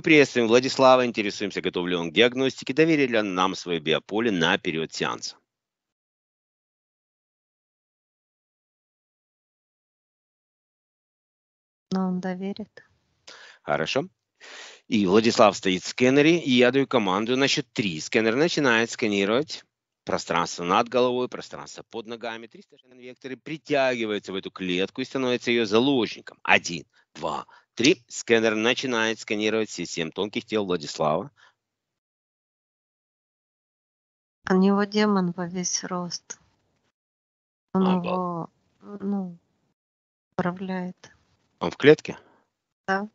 Мы приветствуем Владислава, интересуемся, готов ли он к диагностике, доверили ли он нам свое биополе на период сеанса. Но он доверит. Хорошо. И Владислав стоит в скэнере, и я даю команду на счет 3. Скэнер начинает сканировать пространство над головой, пространство под ногами. 300 векторы притягиваются в эту клетку и становятся ее заложником. Один, два, Три. сканер начинает сканировать все семь тонких тел Владислава. У него демон во весь рост. Он а, его, да. ну, управляет. Он в клетке? Да.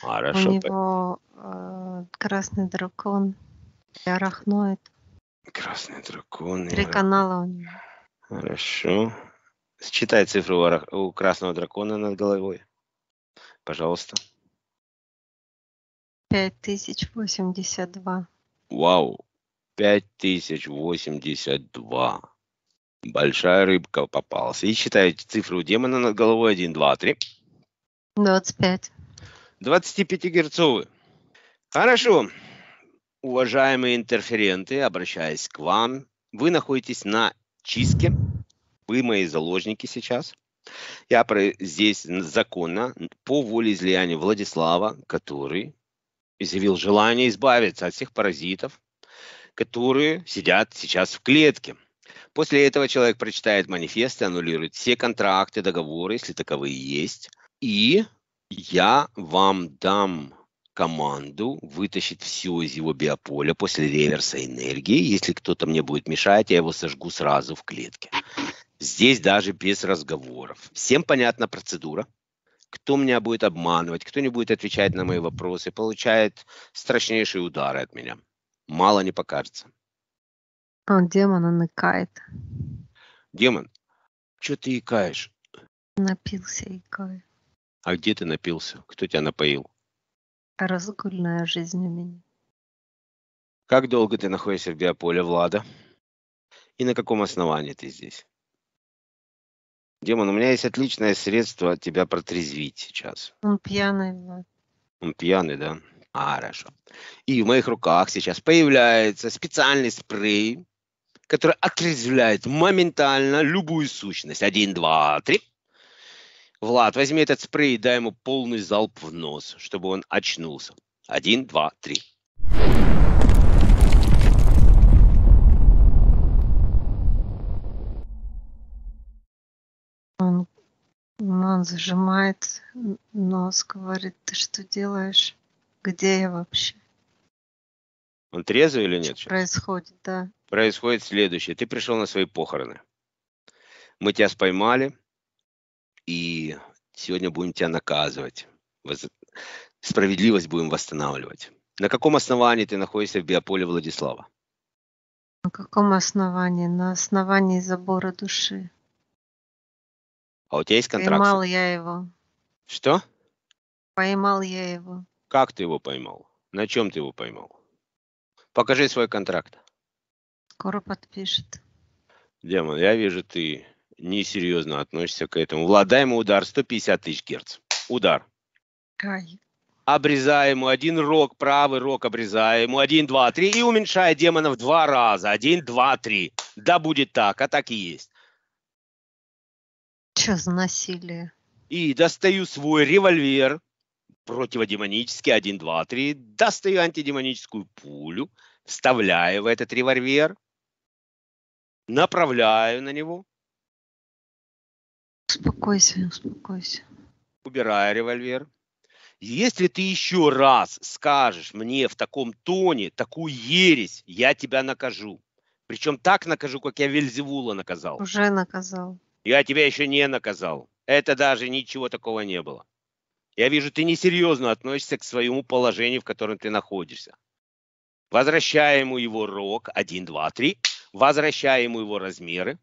Хорошо. У него э, красный дракон и арахноид. Красный дракон. Три арах... канала у него. Хорошо. Считай цифру у красного дракона над головой пожалуйста. 5082. Вау, 5082. Большая рыбка попалась. И считаете цифру, у демона над головой 1, 2, 3. 25. 25-герцовый. Хорошо. Уважаемые интерференты, обращаясь к вам, вы находитесь на чистке. Вы мои заложники сейчас. Я про... здесь законно по воле излияния Владислава, который изъявил желание избавиться от всех паразитов, которые сидят сейчас в клетке. После этого человек прочитает манифесты, аннулирует все контракты, договоры, если таковые есть. И я вам дам команду вытащить все из его биополя после реверса энергии. Если кто-то мне будет мешать, я его сожгу сразу в клетке. Здесь даже без разговоров. Всем понятна процедура. Кто меня будет обманывать, кто не будет отвечать на мои вопросы, получает страшнейшие удары от меня. Мало не покажется. А демон он икает. Демон, что ты икаешь? Напился икаю. А где ты напился? Кто тебя напоил? Разгульная жизнь у меня. Как долго ты находишься в биополе, Влада? И на каком основании ты здесь? Демон, ну, у меня есть отличное средство тебя протрезвить сейчас. Он пьяный. Да. Он пьяный, да? А, хорошо. И в моих руках сейчас появляется специальный спрей, который отрезвляет моментально любую сущность. Один, два, три. Влад, возьми этот спрей и дай ему полный залп в нос, чтобы он очнулся. Один, два, три. Он, он зажимает нос, говорит, ты что делаешь? Где я вообще? Он трезвый или нет? Что происходит, да. Происходит следующее. Ты пришел на свои похороны. Мы тебя споймали, и сегодня будем тебя наказывать. Справедливость будем восстанавливать. На каком основании ты находишься в биополе Владислава? На каком основании? На основании забора души. А у тебя есть контракт? Поймал я его. Что? Поймал я его. Как ты его поймал? На чем ты его поймал? Покажи свой контракт. Скоро подпишет. Демон, я вижу, ты несерьезно относишься к этому. Владай ему удар 150 тысяч герц. Удар. Ай. Обрезай ему один рог, правый рог обрезай ему. Один, два, три. И уменьшай в два раза. Один, два, три. Да будет так, а так и есть. Что за насилие? И достаю свой револьвер, противодемонический, 1, 2, 3, достаю антидемоническую пулю, вставляю в этот револьвер, направляю на него. Успокойся, успокойся. Убираю револьвер. Если ты еще раз скажешь мне в таком тоне такую ересь, я тебя накажу. Причем так накажу, как я Вельзевула наказал. Уже наказал. Я тебя еще не наказал. Это даже ничего такого не было. Я вижу, ты несерьезно относишься к своему положению, в котором ты находишься. Возвращаем ему его рог. Один, два, три. Возвращаем ему его размеры.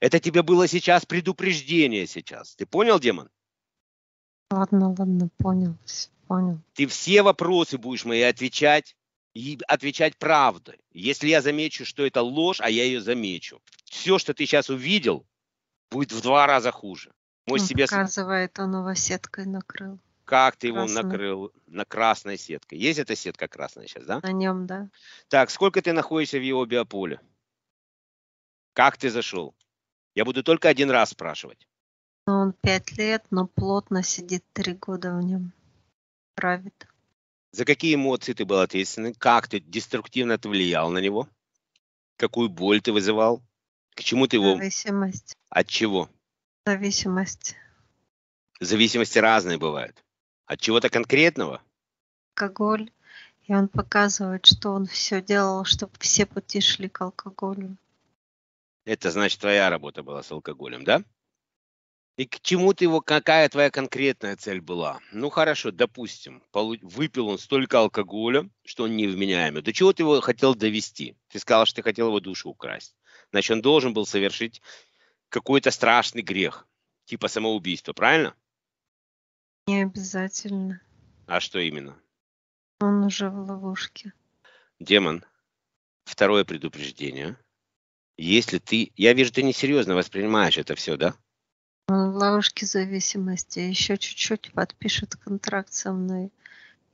Это тебе было сейчас предупреждение сейчас. Ты понял, демон? Ладно, ладно, понял. Понял. Ты все вопросы будешь мои отвечать и отвечать правдой. Если я замечу, что это ложь, а я ее замечу. Все, что ты сейчас увидел, будет в два раза хуже. Мой ну, себе... Показывает, он его сеткой накрыл. Как ты Красный. его накрыл? На красной сеткой. Есть эта сетка красная сейчас, да? На нем, да. Так, сколько ты находишься в его биополе? Как ты зашел? Я буду только один раз спрашивать. Ну, он пять лет, но плотно сидит три года в нем. Правит. За какие эмоции ты был ответственен? Как ты деструктивно ты влиял на него? Какую боль ты вызывал? К чему ты его... Зависимость. От чего? Зависимость. Зависимости разные бывают. От чего-то конкретного? Алкоголь. И он показывает, что он все делал, чтобы все пути шли к алкоголю. Это значит, твоя работа была с алкоголем, да? И к чему ты его, какая твоя конкретная цель была? Ну хорошо, допустим, выпил он столько алкоголя, что он невменяемый. До чего ты его хотел довести? Ты сказал, что ты хотел его душу украсть значит, он должен был совершить какой-то страшный грех, типа самоубийство правильно? Не обязательно. А что именно? Он уже в ловушке. Демон, второе предупреждение. Если ты... Я вижу, ты несерьезно воспринимаешь это все, да? Он в ловушке зависимости. А Еще чуть-чуть подпишет контракт со мной.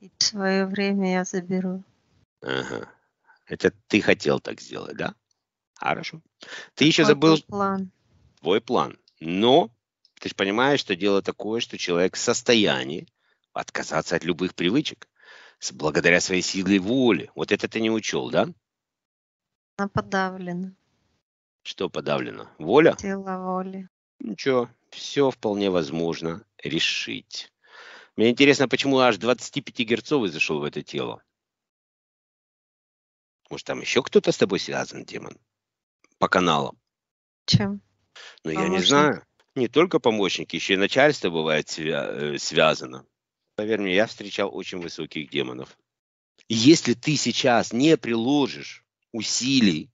И свое время я заберу. Ага. Это ты хотел так сделать, да? Хорошо. Ты еще Какой забыл план. твой план. Но ты же понимаешь, что дело такое, что человек в состоянии отказаться от любых привычек благодаря своей силе воли. Вот это ты не учел, да? Она подавлена. Что подавлено? Воля? Тело воли. Ничего, все вполне возможно решить. Мне интересно, почему аж 25 герцовый зашел в это тело? Может, там еще кто-то с тобой связан, демон? по каналам. Чем? Ну, я не знаю. Не только помощники, еще и начальство бывает свя- э, связано. Поверь мне, я встречал очень высоких демонов. если ты сейчас не приложишь усилий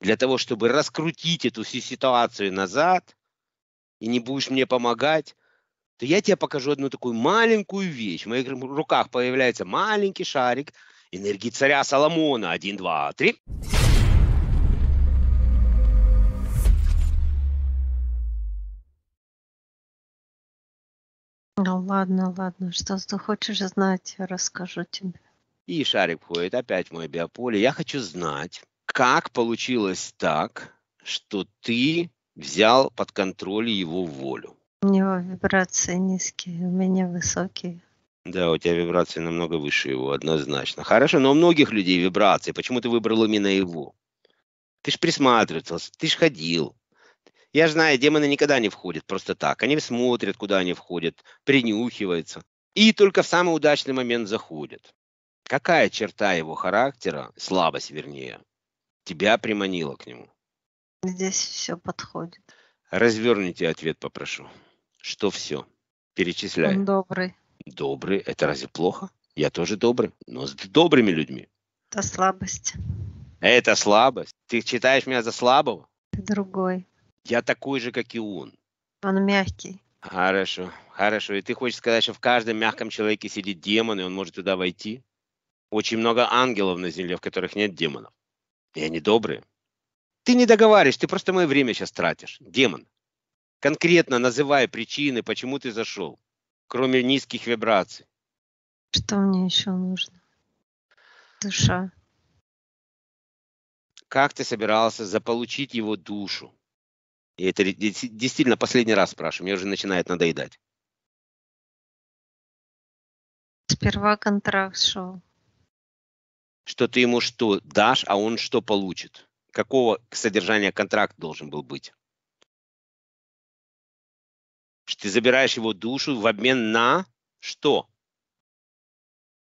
для того, чтобы раскрутить эту всю ситуацию назад, и не будешь мне помогать, то я тебе покажу одну такую маленькую вещь. В моих руках появляется маленький шарик энергии царя Соломона. Один, два, три. Ну ладно, ладно, что ты хочешь знать, расскажу тебе. И шарик входит опять в мое биополе. Я хочу знать, как получилось так, что ты взял под контроль его волю? У него вибрации низкие, у меня высокие. Да, у тебя вибрации намного выше его, однозначно. Хорошо, но у многих людей вибрации. Почему ты выбрал именно его? Ты ж присматривался, ты ж ходил. Я же знаю, демоны никогда не входят просто так. Они смотрят, куда они входят, принюхиваются. И только в самый удачный момент заходят. Какая черта его характера, слабость вернее, тебя приманила к нему? Здесь все подходит. Разверните ответ, попрошу. Что все? Перечисляй. Он добрый. Добрый? Это разве плохо? Я тоже добрый, но с добрыми людьми. Это слабость. Это слабость? Ты читаешь меня за слабого? Ты другой. Я такой же, как и он. Он мягкий. Хорошо, хорошо. И ты хочешь сказать, что в каждом мягком человеке сидит демон, и он может туда войти? Очень много ангелов на земле, в которых нет демонов. И они добрые. Ты не договариваешь, ты просто мое время сейчас тратишь. Демон. Конкретно называй причины, почему ты зашел, кроме низких вибраций. Что мне еще нужно? Душа. Как ты собирался заполучить его душу? И это действительно последний раз спрашиваю, мне уже начинает надоедать. Сперва контракт шел. Что ты ему что дашь, а он что получит? Какого содержания контракт должен был быть? Что ты забираешь его душу в обмен на что?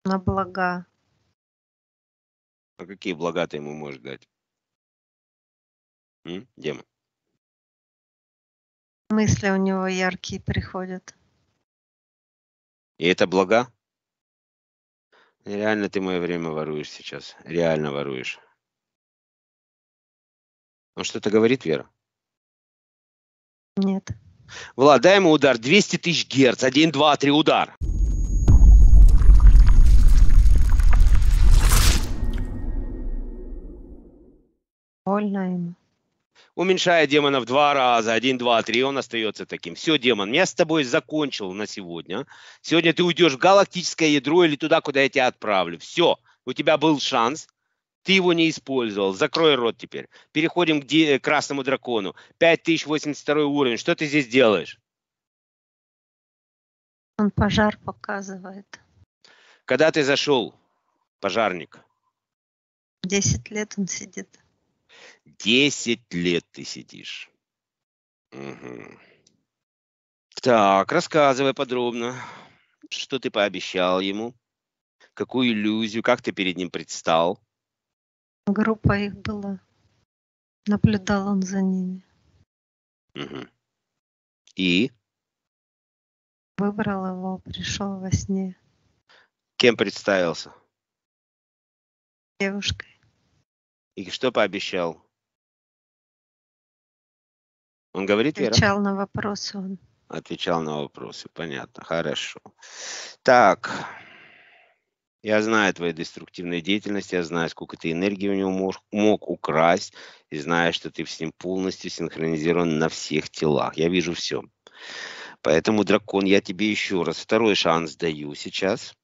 На блага. А какие блага ты ему можешь дать? М? Дема. Мысли у него яркие приходят. И это блага? Реально ты мое время воруешь сейчас. Реально воруешь. Он что-то говорит, Вера? Нет. Влад, дай ему удар. 200 тысяч герц. Один, два, три, удар. Больно ему уменьшая демона в два раза, один, два, три, он остается таким. Все, демон, я с тобой закончил на сегодня. Сегодня ты уйдешь в галактическое ядро или туда, куда я тебя отправлю. Все, у тебя был шанс, ты его не использовал. Закрой рот теперь. Переходим к, де- к красному дракону. 5082 уровень. Что ты здесь делаешь? Он пожар показывает. Когда ты зашел, пожарник? Десять лет он сидит. 10 лет ты сидишь. Угу. Так, рассказывай подробно, что ты пообещал ему, какую иллюзию, как ты перед ним предстал. Группа их была. Наблюдал он за ними. Угу. И? Выбрал его, пришел во сне. Кем представился? Девушкой. И что пообещал? Он говорит, Вера? Отвечал на вопросы он. Отвечал на вопросы, понятно, хорошо. Так, я знаю твою деструктивную деятельность, я знаю, сколько ты энергии у него мог, мог украсть, и знаю, что ты с ним полностью синхронизирован на всех телах. Я вижу все. Поэтому, дракон, я тебе еще раз второй шанс даю сейчас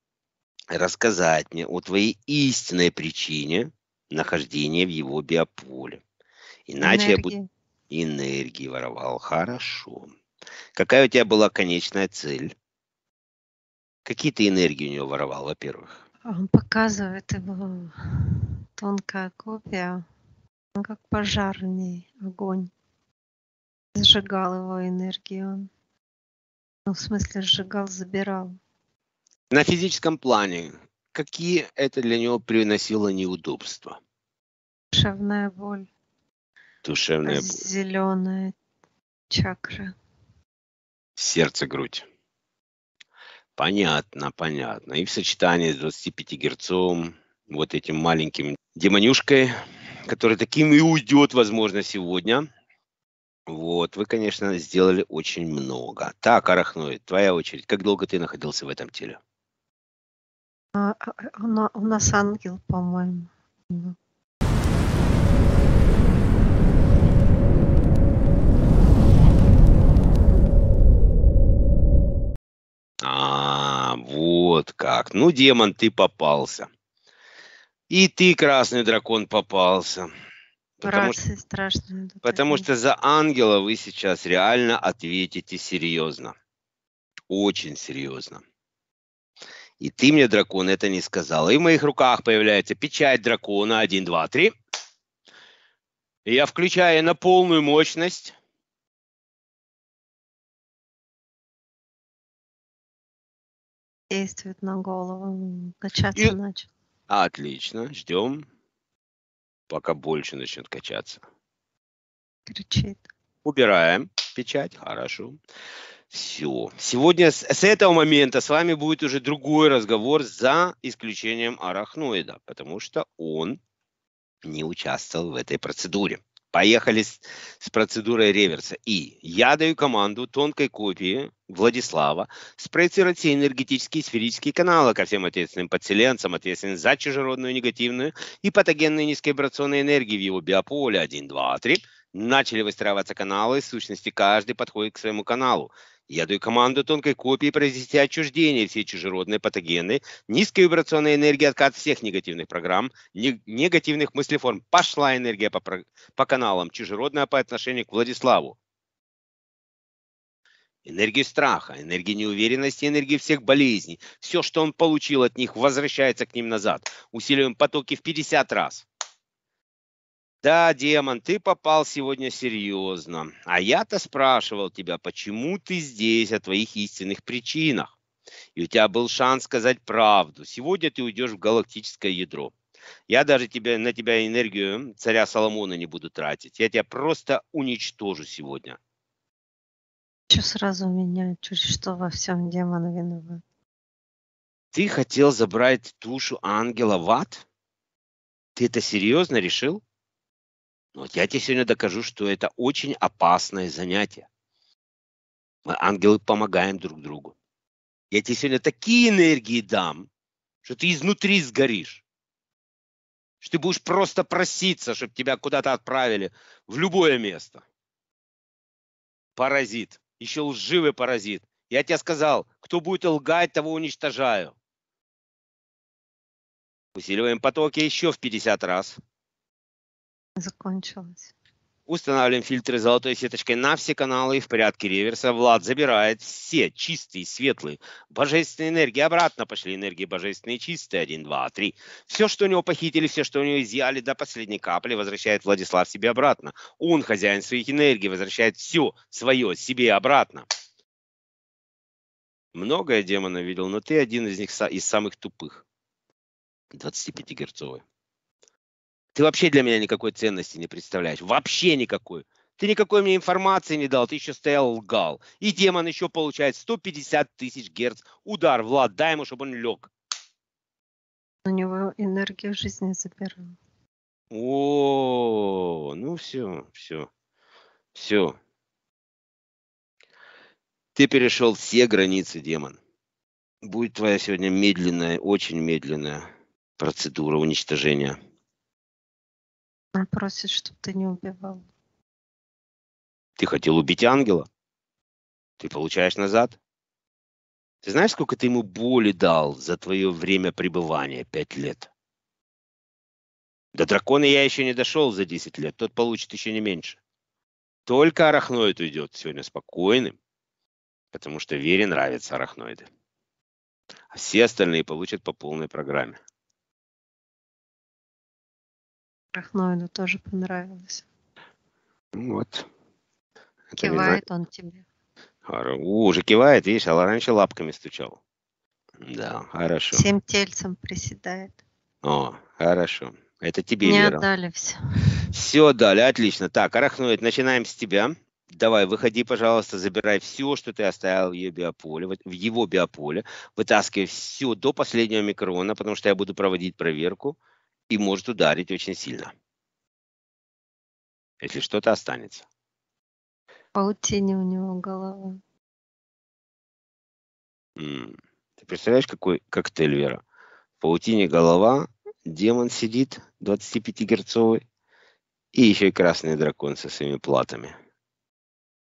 рассказать мне о твоей истинной причине нахождения в его биополе. Иначе Энергии. я буду... Энергии воровал. Хорошо. Какая у тебя была конечная цель? Какие ты энергии у него воровал, во-первых? Он а, показывает его тонкая копия, он как пожарный огонь. Сжигал его энергию Ну, в смысле, сжигал, забирал. На физическом плане какие это для него приносило неудобства? Душевная боль. Душевная Зеленая чакра. Сердце, грудь. Понятно, понятно. И в сочетании с 25 герцом, вот этим маленьким демонюшкой, который таким и уйдет, возможно, сегодня. Вот, вы, конечно, сделали очень много. Так, Арахноид, твоя очередь. Как долго ты находился в этом теле? А, а, а, у нас ангел, по-моему. А, вот как. Ну, демон, ты попался. И ты, красный дракон, попался. Потому, Рации страшные. Потому что за ангела вы сейчас реально ответите серьезно. Очень серьезно. И ты мне, дракон, это не сказал. И в моих руках появляется печать дракона один, два, три. я включаю на полную мощность Действует на голову. Качаться И... начал. Отлично, ждем, пока больше начнет качаться. Кричит. Убираем печать, хорошо. Все. Сегодня с, с этого момента с вами будет уже другой разговор за исключением арахноида, потому что он не участвовал в этой процедуре. Поехали с, с процедурой реверса. И я даю команду тонкой копии Владислава спроецировать все энергетические и сферические каналы ко всем ответственным подселенцам, ответственным за чужеродную негативную и патогенную низковибрационную энергию в его биополе 1, 2, 3. Начали выстраиваться каналы, в сущности каждый подходит к своему каналу. Я даю команду тонкой копии произвести отчуждение всей чужеродной патогены, низковибрационной энергии, откат всех негативных программ, негативных мыслеформ. Пошла энергия по, по каналам чужеродная по отношению к Владиславу энергию страха, энергию неуверенности, энергию всех болезней. Все, что он получил от них, возвращается к ним назад. Усиливаем потоки в 50 раз. Да, демон, ты попал сегодня серьезно. А я-то спрашивал тебя, почему ты здесь, о твоих истинных причинах. И у тебя был шанс сказать правду. Сегодня ты уйдешь в галактическое ядро. Я даже тебе на тебя энергию царя Соломона не буду тратить. Я тебя просто уничтожу сегодня. Че сразу меня чуть что во всем демон виноват? Ты хотел забрать тушу ангела в ад? Ты это серьезно решил? Ну, вот я тебе сегодня докажу, что это очень опасное занятие. Мы, ангелы, помогаем друг другу. Я тебе сегодня такие энергии дам, что ты изнутри сгоришь. Что ты будешь просто проситься, чтобы тебя куда-то отправили в любое место. Паразит еще лживый паразит. Я тебе сказал, кто будет лгать, того уничтожаю. Усиливаем потоки еще в 50 раз. Закончилось. Устанавливаем фильтры золотой сеточкой на все каналы и в порядке реверса Влад забирает все чистые, светлые, божественные энергии. Обратно пошли энергии божественные, чистые. Один, два, три. Все, что у него похитили, все, что у него изъяли до последней капли, возвращает Владислав себе обратно. Он хозяин своих энергий, возвращает все свое себе обратно. Многое демона видел, но ты один из них из самых тупых. 25-герцовый. Ты вообще для меня никакой ценности не представляешь. Вообще никакой. Ты никакой мне информации не дал, ты еще стоял лгал. И демон еще получает 150 тысяч герц. Удар, Влад, дай ему, чтобы он лег. У него энергия в жизни заберу. О, ну все, все, все. Ты перешел все границы, демон. Будет твоя сегодня медленная, очень медленная процедура уничтожения. Он просит, чтобы ты не убивал. Ты хотел убить ангела? Ты получаешь назад? Ты знаешь, сколько ты ему боли дал за твое время пребывания, пять лет? До дракона я еще не дошел за 10 лет, тот получит еще не меньше. Только арахноид уйдет сегодня спокойным, потому что Вере нравятся арахноиды. А все остальные получат по полной программе. Рахноину тоже понравилось. Вот. Это Кивает он тебе. У, уже кивает, видишь, а раньше лапками стучал. Да, хорошо. Всем тельцем приседает. О, хорошо. Это тебе, Не Вера. отдали все. Все дали, отлично. Так, арахноид, начинаем с тебя. Давай, выходи, пожалуйста, забирай все, что ты оставил в ее биополе, в его биополе, вытаскивай все до последнего микрона, потому что я буду проводить проверку и может ударить очень сильно, если что-то останется. Паутине у него голова. Ты представляешь, какой коктейль, Вера? В паутине голова, демон сидит 25-герцовый, и еще и красный дракон со своими платами.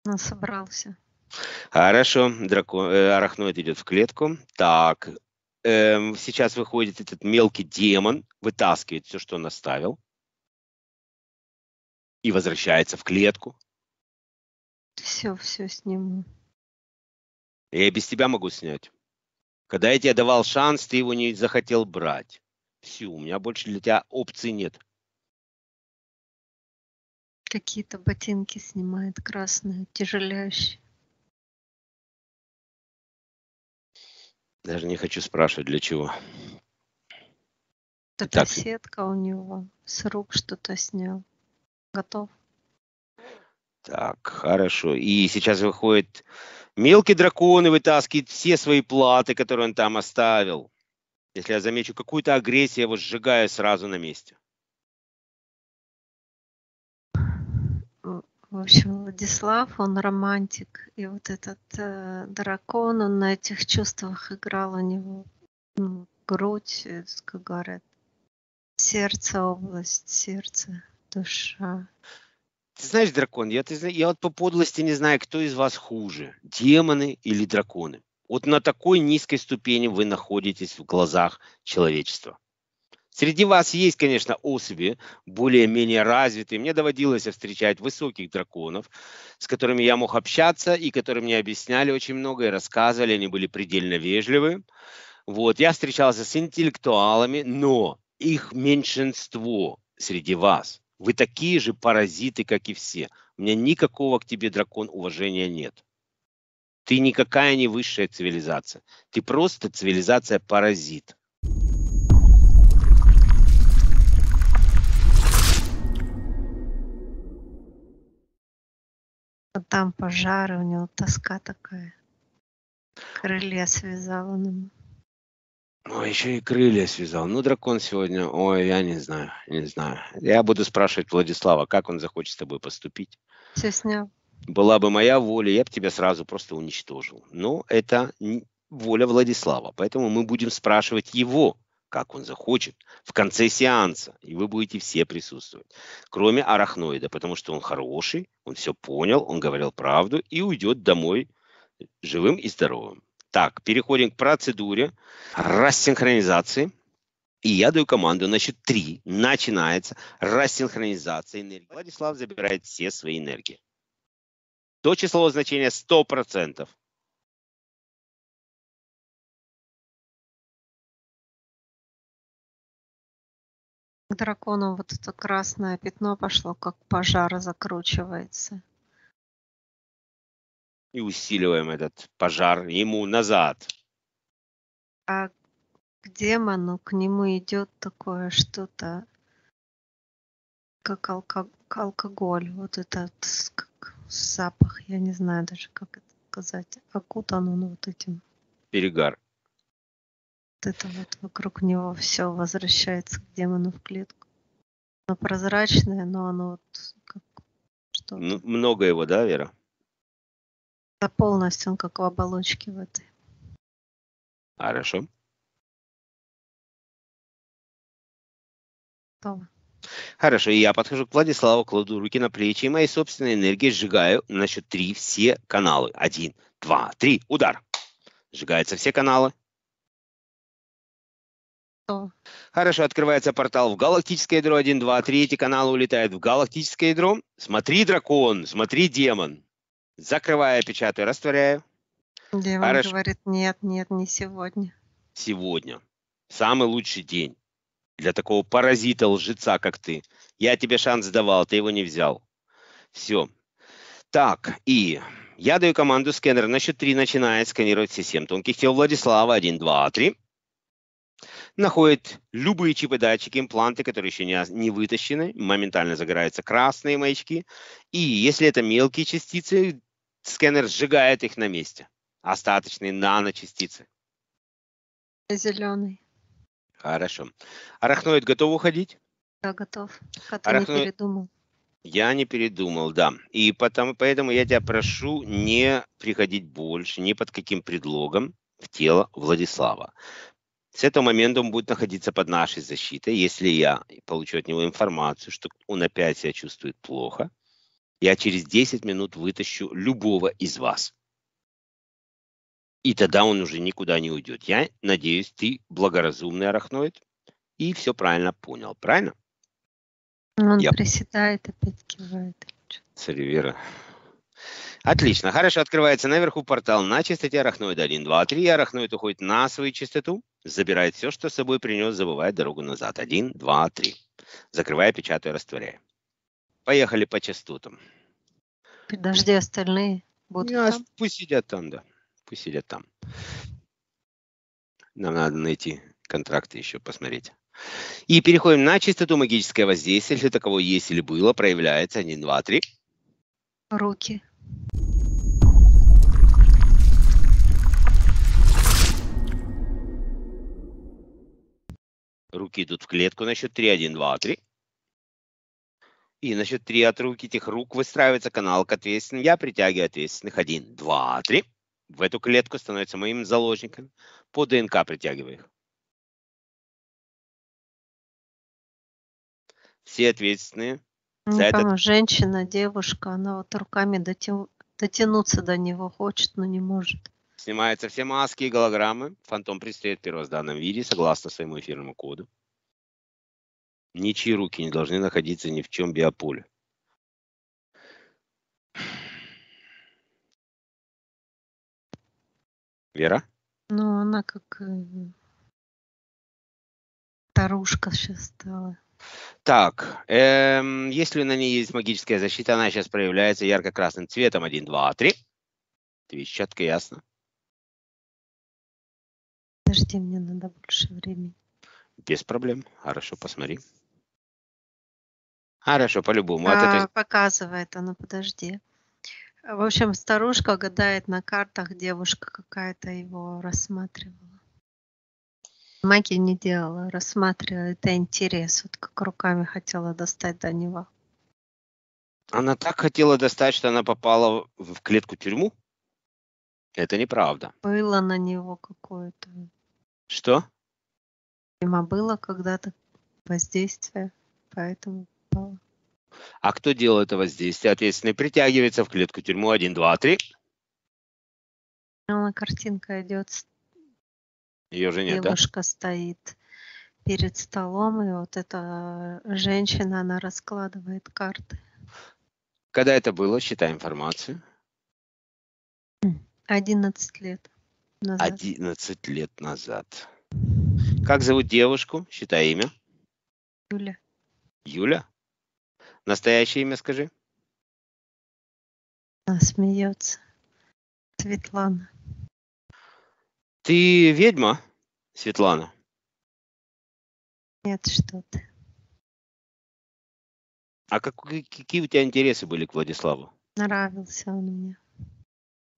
Он ну, собрался. Хорошо, дракон, э, арахноид идет в клетку. Так, э, сейчас выходит этот мелкий демон, вытаскивает все, что он оставил, и возвращается в клетку. Все, все сниму. Я без тебя могу снять. Когда я тебе давал шанс, ты его не захотел брать. Все, у меня больше для тебя опций нет. Какие-то ботинки снимает красные, тяжеляющие. Даже не хочу спрашивать, для чего. Это так. сетка у него. С рук что-то снял. Готов. Так, хорошо. И сейчас выходит мелкий дракон и вытаскивает все свои платы, которые он там оставил. Если я замечу какую-то агрессию, я его сжигаю сразу на месте. В общем, Владислав, он романтик, и вот этот э, дракон, он на этих чувствах играл у него ну, грудь, как говорят, сердце, область, сердце, душа. Ты знаешь, дракон, я, ты, я вот по подлости не знаю, кто из вас хуже, демоны или драконы. Вот на такой низкой ступени вы находитесь в глазах человечества. Среди вас есть, конечно, особи более-менее развитые. Мне доводилось встречать высоких драконов, с которыми я мог общаться и которые мне объясняли очень многое, рассказывали, они были предельно вежливы. Вот, я встречался с интеллектуалами, но их меньшинство среди вас. Вы такие же паразиты, как и все. У меня никакого к тебе, дракон, уважения нет. Ты никакая не высшая цивилизация. Ты просто цивилизация-паразит. там пожары, у него тоска такая. Крылья связал он ему. Ну, еще и крылья связал. Ну, дракон сегодня, ой, я не знаю, не знаю. Я буду спрашивать Владислава, как он захочет с тобой поступить. Все снял. Была бы моя воля, я бы тебя сразу просто уничтожил. Но это воля Владислава, поэтому мы будем спрашивать его, как он захочет, в конце сеанса, и вы будете все присутствовать, кроме арахноида, потому что он хороший, он все понял, он говорил правду и уйдет домой живым и здоровым. Так, переходим к процедуре рассинхронизации. И я даю команду на счет 3. Начинается рассинхронизация энергии. Владислав забирает все свои энергии. То числовое значение 100%. дракону вот это красное пятно пошло, как пожар закручивается. И усиливаем этот пожар ему назад. А к демону, к нему идет такое что-то, как алко алкоголь, вот этот как запах, я не знаю даже, как это сказать, окутан он вот этим. Перегар это вот вокруг него все возвращается к демону в клетку. Оно прозрачное, но оно вот как что ну, Много его, да, Вера? Да, полностью он как в оболочке в этой. Хорошо. Готово. Хорошо, и я подхожу к Владиславу, кладу руки на плечи и моей собственной энергией сжигаю на счет три все каналы. Один, два, три, удар. Сжигаются все каналы. Хорошо, открывается портал в галактическое ядро 1, 2, 3. Эти каналы улетают в галактическое ядро. Смотри, дракон, смотри, демон. Закрываю, печатаю, растворяю. Демон Хорошо. говорит, нет, нет, не сегодня. Сегодня. Самый лучший день для такого паразита, лжеца, как ты. Я тебе шанс давал, ты его не взял. Все. Так, и я даю команду скэнер на счет 3, начиная сканировать все 7 тонких тел Владислава. 1, 2, 3 находит любые чипы, датчики, импланты, которые еще не, не вытащены, моментально загораются красные маячки. И если это мелкие частицы, сканер сжигает их на месте. Остаточные наночастицы. Зеленый. Хорошо. Арахноид готов уходить? Да, готов. А не передумал. Я не передумал, да. И потому, поэтому я тебя прошу не приходить больше ни под каким предлогом в тело Владислава. С этого момента он будет находиться под нашей защитой. Если я получу от него информацию, что он опять себя чувствует плохо, я через 10 минут вытащу любого из вас. И тогда он уже никуда не уйдет. Я надеюсь, ты благоразумный арахноид и все правильно понял. Правильно? Он я... приседает, опять кивает. Церевера. Отлично. Хорошо, открывается наверху портал на частоте арахноида 1, 2, 3. Арахноид уходит на свою частоту, забирает все, что с собой принес, забывает дорогу назад. 1, 2, 3. Закрывая, печатая, растворяя. Поехали по частотам. Подожди, остальные будут а, там? Пусть сидят там, да. Пусть сидят там. Нам надо найти контракты еще посмотреть. И переходим на чистоту магическое воздействие, если таково есть или было, проявляется 1, 2, 3. Руки. Руки идут в клетку на счет 3, 1, 2, 3. И на счет 3 от руки этих рук выстраивается канал к ответственным. Я притягиваю ответственных 1, 2, 3. В эту клетку становится моим заложником. По ДНК притягиваю их. Все ответственные за ну, там этот... женщина, девушка, она вот руками дотя... дотянуться до него хочет, но не может. Снимаются все маски и голограммы. Фантом предстоит в первозданном виде, согласно своему эфирному коду. Ничьи руки не должны находиться ни в чем биополе. Вера? Ну, она как э, старушка сейчас стала. Так, эм, если на ней есть магическая защита, она сейчас проявляется ярко-красным цветом. 1, 2, 3. Ты видишь, ясно. Подожди, мне надо больше времени. Без проблем. Хорошо, посмотри. Хорошо, по-любому. А, этой... Показывает она, подожди. В общем, старушка гадает на картах, девушка какая-то его рассматривала. Магия не делала, рассматривала. Это интерес, вот как руками хотела достать до него. Она так хотела достать, что она попала в клетку-тюрьму? Это неправда. Было на него какое-то... Что? Видимо, было когда-то воздействие, поэтому попало. А кто делал это воздействие? Ответственный притягивается в клетку-тюрьму. Один, два, три. Ну, картинка идет ее же Девушка да? стоит перед столом, и вот эта женщина, она раскладывает карты. Когда это было? Считай информацию. 11 лет назад. 11 лет назад. Как зовут девушку? Считай имя. Юля. Юля? Настоящее имя скажи. Она смеется. Светлана. Ты ведьма, Светлана? Нет, что-то. А как, какие у тебя интересы были к Владиславу? Нравился он мне.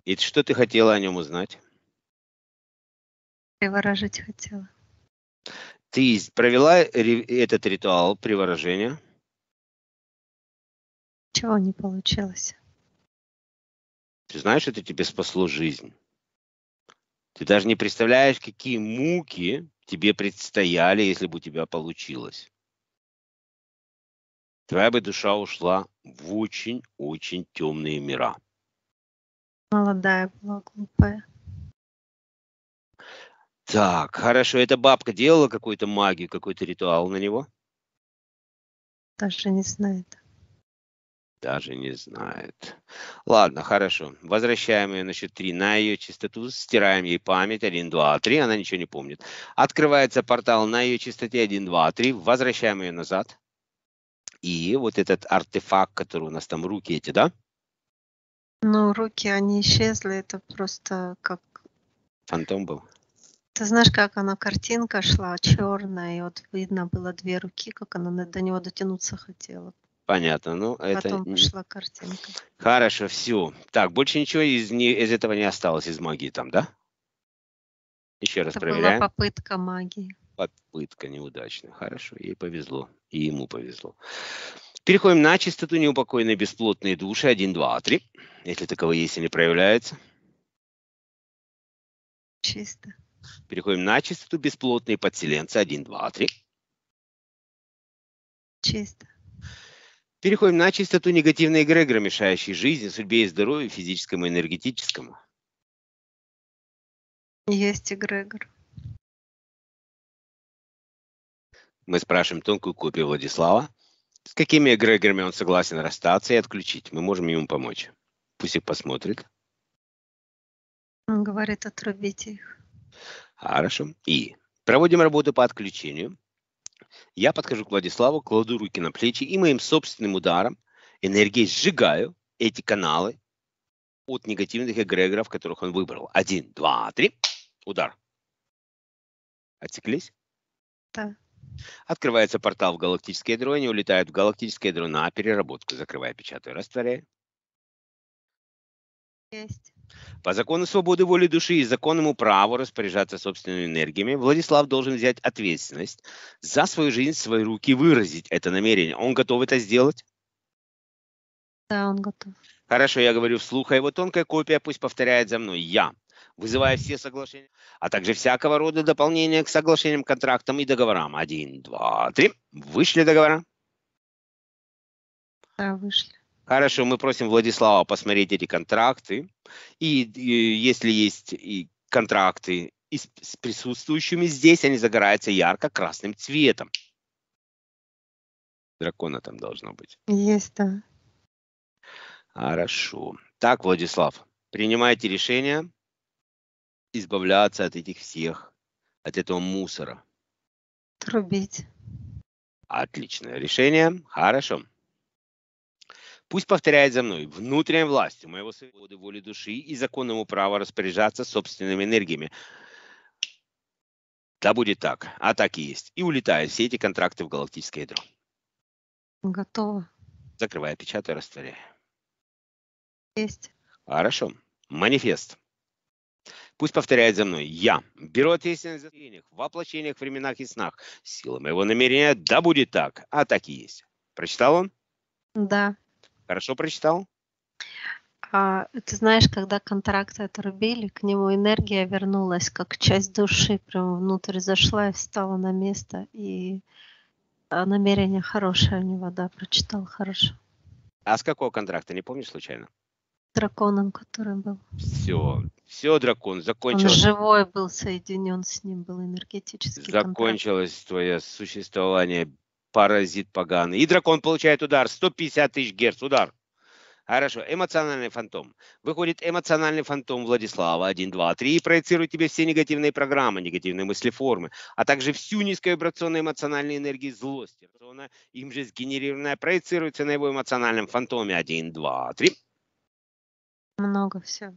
И что ты хотела о нем узнать? Приворожить хотела. Ты провела этот ритуал приворожения? Чего не получилось? Ты знаешь, это тебе спасло жизнь. Ты даже не представляешь, какие муки тебе предстояли, если бы у тебя получилось. Твоя бы душа ушла в очень-очень темные мира. Молодая была, глупая. Так, хорошо. Эта бабка делала какую-то магию, какой-то ритуал на него? Даже не знаю даже не знает. Ладно, хорошо. Возвращаем ее на счет 3 на ее частоту, стираем ей память 1, 2, 3, она ничего не помнит. Открывается портал на ее частоте 1, 2, 3, возвращаем ее назад. И вот этот артефакт, который у нас там, руки эти, да? Ну, руки, они исчезли, это просто как... Фантом был. Ты знаешь, как она картинка шла, черная, и вот видно было две руки, как она до него дотянуться хотела. Понятно. Ну, это... пошла картинка. Хорошо, все. Так, больше ничего из, из этого не осталось, из магии там, да? Еще раз это проверяем. была попытка магии. Попытка неудачная. Хорошо, ей повезло. И ему повезло. Переходим на чистоту неупокойной бесплотной души. Один, два, три. Если таковые есть, они проявляются. Чисто. Переходим на чистоту бесплотной подселенцы. Один, два, три. Чисто. Переходим на чистоту негативной эгрегора, мешающей жизни, судьбе и здоровью, физическому и энергетическому. Есть эгрегор. Мы спрашиваем тонкую копию Владислава. С какими эгрегорами он согласен расстаться и отключить? Мы можем ему помочь. Пусть их посмотрит. Он говорит, отрубите их. Хорошо. И проводим работу по отключению. Я подхожу к Владиславу, кладу руки на плечи и моим собственным ударом энергией сжигаю эти каналы от негативных эгрегоров, которых он выбрал. Один, два, три. Удар. Отсеклись? Да. Открывается портал в галактическое ядро, они улетают в галактическое ядро на переработку. Закрывай, печатаю, растворяй. Есть. По закону свободы воли души и законному праву распоряжаться собственными энергиями, Владислав должен взять ответственность за свою жизнь свои руки выразить это намерение. Он готов это сделать? Да, он готов. Хорошо, я говорю вслух, а его тонкая копия пусть повторяет за мной. Я вызывая все соглашения, а также всякого рода дополнения к соглашениям, контрактам и договорам. Один, два, три. Вышли договора? Да, вышли. Хорошо, мы просим Владислава посмотреть эти контракты. И, и если есть и контракты и с, с присутствующими здесь, они загораются ярко-красным цветом. Дракона там должно быть. Есть, да. Хорошо. Так, Владислав, принимайте решение избавляться от этих всех, от этого мусора. Трубить. Отличное решение. Хорошо. Пусть повторяет за мной. Внутренней властью моего свободы, воли души и законному права распоряжаться собственными энергиями. Да будет так. А так и есть. И улетают все эти контракты в галактическое ядро. Готово. Закрываю, печатаю, растворяю. Есть. Хорошо. Манифест. Пусть повторяет за мной. Я беру ответственность за трениях, воплощениях, временах и снах. Сила моего намерения, да будет так. А так и есть. Прочитал он? Да. Хорошо прочитал? А, ты знаешь, когда контракт отрубили, к нему энергия вернулась, как часть души прямо внутрь зашла и встала на место. И а, намерение хорошее у него, да, прочитал хорошо. А с какого контракта, не помнишь случайно? Драконом, который был. Все, все, дракон, закончилось. Он живой был, соединен с ним, был энергетический Закончилось контракт. твое существование паразит поганый. И дракон получает удар. 150 тысяч герц. Удар. Хорошо. Эмоциональный фантом. Выходит эмоциональный фантом Владислава 1, 2, 3 и проецирует тебе все негативные программы, негативные мыслеформы, а также всю низковибрационную эмоциональную энергию злости. Им же сгенерированная проецируется на его эмоциональном фантоме 1, 2, 3. Много всего.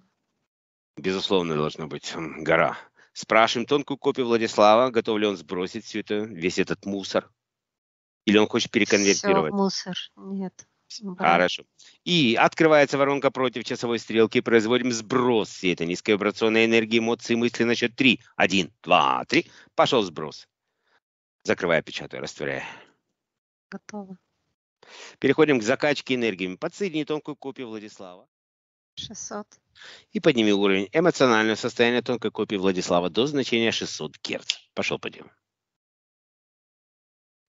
Безусловно, должно быть гора. Спрашиваем тонкую копию Владислава, готов ли он сбросить всю это, весь этот мусор. Или он хочет переконвертировать? Все, мусор, нет. Хорошо. И открывается воронка против часовой стрелки. Производим сброс света низкой вибрационной энергии, эмоции, мысли на счет 3. 1, 2, 3. Пошел сброс. Закрываю, печатаю, растворяю. Готово. Переходим к закачке энергиями. Подсоедини тонкую копию Владислава. 600. И подними уровень эмоционального состояния тонкой копии Владислава до значения 600 Гц. Пошел подъем.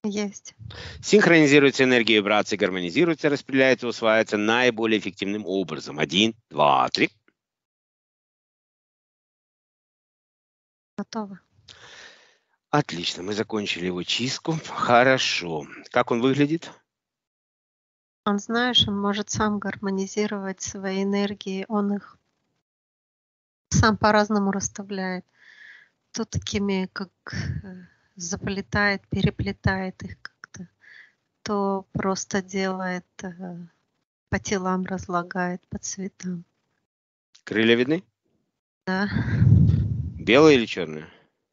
Есть. Синхронизируется энергия вибрации, гармонизируется, распределяется, усваивается наиболее эффективным образом. Один, два, три. Готово. Отлично, мы закончили его чистку. Хорошо. Как он выглядит? Он, знаешь, он может сам гармонизировать свои энергии, он их сам по-разному расставляет. То такими, как э, заплетает, переплетает их как-то, то просто делает э, по телам, разлагает по цветам. Крылья видны? Да. Белые или черные?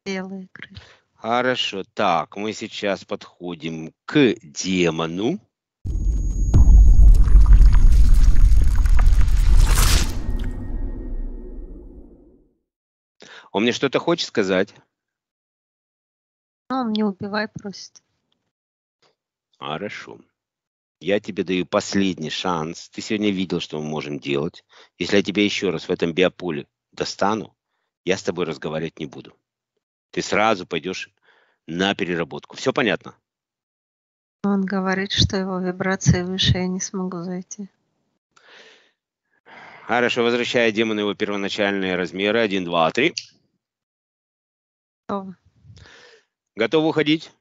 Белые крылья. Хорошо, так, мы сейчас подходим к демону. Он мне что-то хочет сказать? Но он не убивай просит. Хорошо. Я тебе даю последний шанс. Ты сегодня видел, что мы можем делать. Если я тебя еще раз в этом биополе достану, я с тобой разговаривать не буду. Ты сразу пойдешь на переработку. Все понятно? Он говорит, что его вибрации выше, я не смогу зайти. Хорошо, возвращая демона его первоначальные размеры. Один, два, три. Готово. Готов уходить?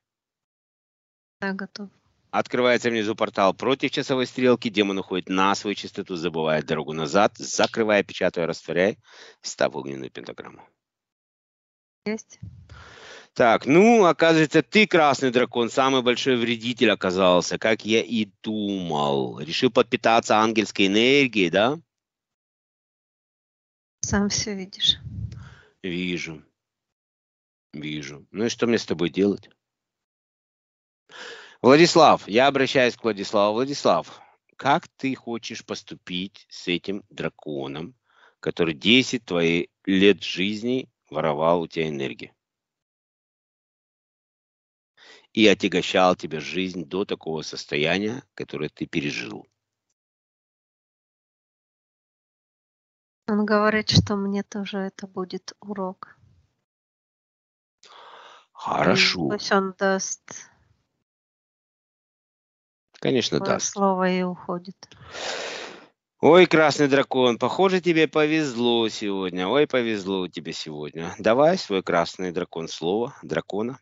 Да, готов. Открывается внизу портал против часовой стрелки. Демон уходит на свою частоту, забывает дорогу назад. Закрывая, печатая, растворяй, Став огненную пентаграмму. Есть. Так, ну, оказывается, ты, красный дракон, самый большой вредитель оказался, как я и думал. Решил подпитаться ангельской энергией, да? Сам все видишь. Вижу. Вижу. Ну и что мне с тобой делать? Владислав, я обращаюсь к Владиславу. Владислав, как ты хочешь поступить с этим драконом, который 10 твоих лет жизни воровал у тебя энергии? и отягощал тебе жизнь до такого состояния, которое ты пережил. Он говорит, что мне тоже это будет урок. Хорошо. Пусть он даст. Конечно, Твое даст. Слово и уходит. Ой, красный дракон, похоже, тебе повезло сегодня. Ой, повезло тебе сегодня. Давай свой красный дракон слово дракона.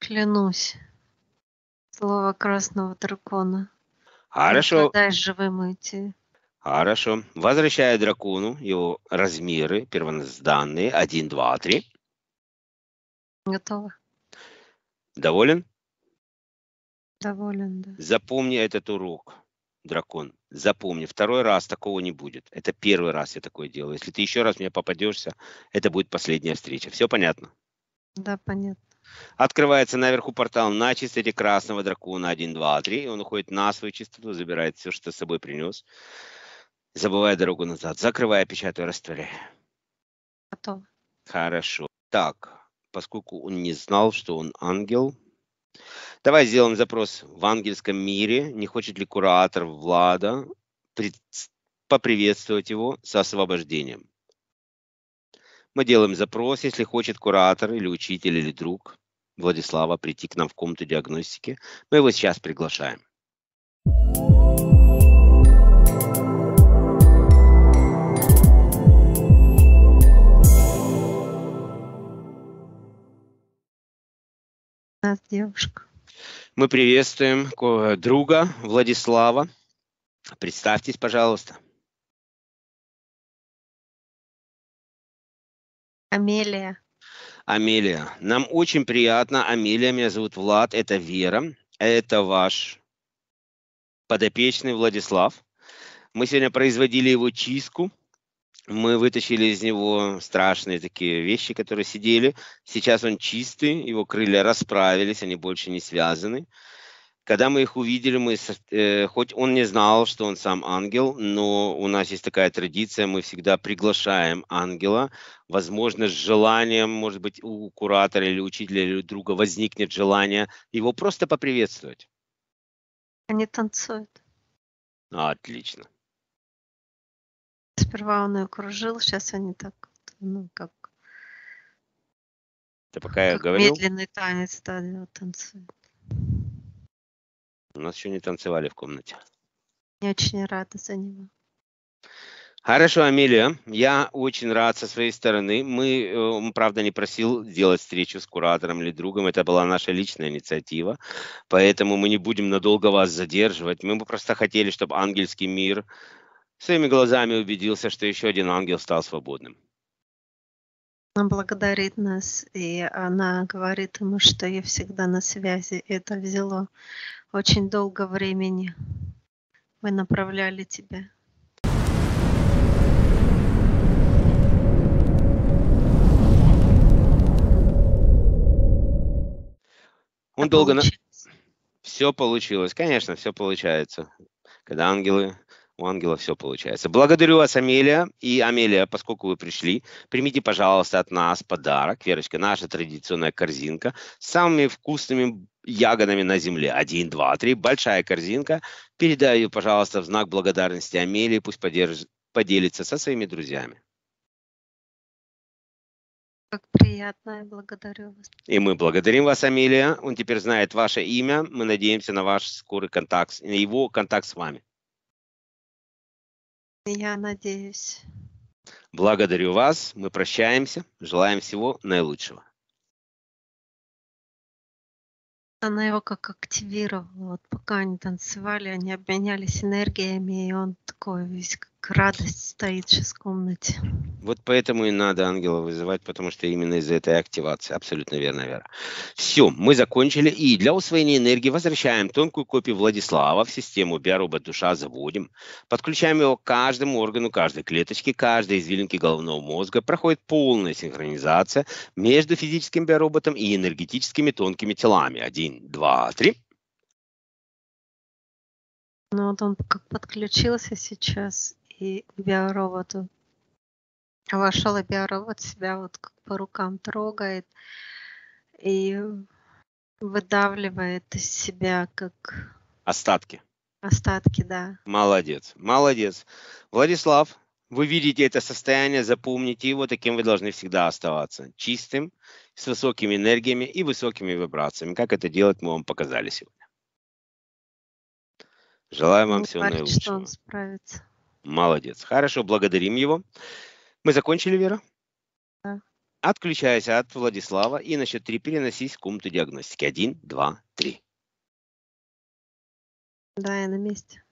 Клянусь. Слово красного дракона. Хорошо. Дай живым идти. Хорошо. Возвращаю дракону его размеры первозданные. Один, два, три. Готово. Доволен? Доволен, да. Запомни этот урок, дракон. Запомни, второй раз такого не будет. Это первый раз я такое делаю. Если ты еще раз мне попадешься, это будет последняя встреча. Все понятно? Да, понятно. Открывается наверху портал на чистоте красного дракона 1, 2, 3. Он уходит на свою чистоту, забирает все, что с собой принес. Забывая дорогу назад. Закрывая, печатаю, растворяя. Готово. Хорошо. Так, поскольку он не знал, что он ангел. Давай сделаем запрос в ангельском мире. Не хочет ли куратор Влада пред... поприветствовать его с освобождением? Мы делаем запрос, если хочет куратор или учитель или друг Владислава прийти к нам в комнату диагностики. Мы его сейчас приглашаем. thank you нас девушка. Мы приветствуем друга Владислава. Представьтесь, пожалуйста. Амелия. Амелия. Нам очень приятно. Амелия, меня зовут Влад, это Вера. Это ваш подопечный Владислав. Мы сегодня производили его чистку мы вытащили из него страшные такие вещи, которые сидели. Сейчас он чистый, его крылья расправились, они больше не связаны. Когда мы их увидели, мы, э, хоть он не знал, что он сам ангел, но у нас есть такая традиция, мы всегда приглашаем ангела. Возможно, с желанием, может быть, у куратора или учителя или друга возникнет желание его просто поприветствовать. Они танцуют. Отлично. Сперва он ее кружил, сейчас они так, ну, как... Ты пока я говорил? Медленный танец, да, танцует. У нас еще не танцевали в комнате. Я очень рада за него. Хорошо, Амелия, я очень рад со своей стороны. Мы, э, он, правда, не просил делать встречу с куратором или другом, это была наша личная инициатива, поэтому мы не будем надолго вас задерживать. Мы бы просто хотели, чтобы ангельский мир своими глазами убедился, что еще один ангел стал свободным. Она благодарит нас, и она говорит ему, что я всегда на связи. И это взяло очень долго времени. Мы направляли тебя. Он это а долго... Получилось. Все получилось, конечно, все получается. Когда ангелы у ангела все получается. Благодарю вас, Амелия. И, Амелия, поскольку вы пришли, примите, пожалуйста, от нас подарок. Верочка, наша традиционная корзинка с самыми вкусными ягодами на земле. Один, два, три. Большая корзинка. Передай ее, пожалуйста, в знак благодарности Амелии. Пусть подерж... поделится со своими друзьями. Как приятно, я благодарю вас. И мы благодарим вас, Амелия. Он теперь знает ваше имя. Мы надеемся на ваш скорый контакт, на его контакт с вами. Я надеюсь. Благодарю вас. Мы прощаемся. Желаем всего наилучшего. Она его как активировала. Вот пока они танцевали, они обменялись энергиями, и он такой весь как радость стоит сейчас в комнате. Вот поэтому и надо ангела вызывать, потому что именно из-за этой активации. Абсолютно верно, Вера. Все, мы закончили. И для усвоения энергии возвращаем тонкую копию Владислава в систему биоробот душа, заводим. Подключаем его к каждому органу, каждой клеточке, каждой извилинке головного мозга. Проходит полная синхронизация между физическим биороботом и энергетическими тонкими телами. Один, два, три. Ну вот он как подключился сейчас и биороботу. Вошел и биоробот себя вот по рукам трогает и выдавливает из себя как... Остатки. Остатки, да. Молодец, молодец. Владислав, вы видите это состояние, запомните его, таким вы должны всегда оставаться. Чистым, с высокими энергиями и высокими вибрациями. Как это делать, мы вам показали сегодня. Желаю вам всего наилучшего. Что он справится. Молодец. Хорошо, благодарим его. Мы закончили, Вера? Да. Отключайся от Владислава и на счет три переносись в комнату диагностики. Один, два, три. Да, я на месте.